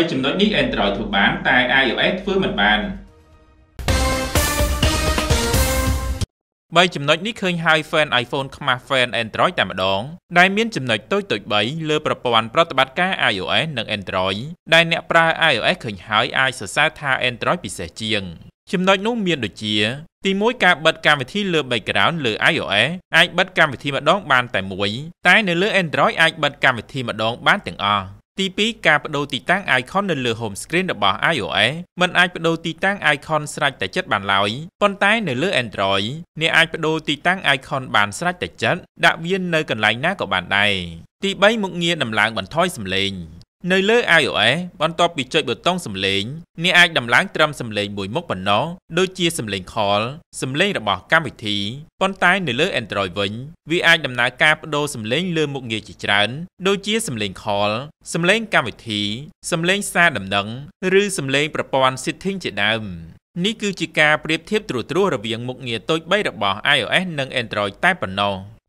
3ចំណុចនេះ Android ធ្វើបានតែ iOS ធ្វើមិនបាន3ចំណុចនេះឃើញហើយ fan iPhone ខ្មាស់ fan Android តែម្ដងដែលមាន ចំណុចតូចៗ3លើប្រព័ន្ធប្រតិបត្តិការ iOS និង Android ដែលអ្នកប្រើ iOS ឃើញហើយអាចសរសើរថា Android ពិសេសជាង ចំណុចនោះមានដូចជាទី1ការបិទកម្មវិធីលើ background លើ iOS អាចបិទកម្មវិធីម្ដងបាន តែមួយតែនៅលើ Android អាចបិទកម្មវិធីម្ដងបានទាំងអស់ទី2ការបដូរទីតាំង icon នៅលើ home screen របស់ iOS មិនអាចបដូរទីតាំង icon ស្រេចតែចិត្តបានឡើយប៉ុន្តែនៅលើ Android អ្នកអាចបដូរទីតាំង icon បានស្រេចតែចិត្តដាក់វានៅកន្លែងណាក៏បានដែរទី3មុខងារដំឡើងបន្ថយសំឡេងនៅលើ iOS បន្ទាប់ពីចុចប៊ូតុងសំឡេងអ្នកអាចដំឡើងត្រឹមសំឡេងមួយមុខប៉ុណ្ណោះដូចជាសំឡេង call សំឡេងរបស់កម្មវិធីប៉ុន្តែនៅលើ Android វិញវាអាចដំណើរការបដូរសំឡេងលើមុខងារជាច្រើន ដូចជាសំឡេង call សំឡេងកម្មវិធីសំឡេងសារដំណឹង ឬសំឡេងប្រព័ន្ធ setting ជាដើមនេះគឺជាការប្រៀបធៀបត្រួសត្រាសរវាងមុខងារតូច3របស់ iOS និង Android តែប៉ុណ្ណោះ។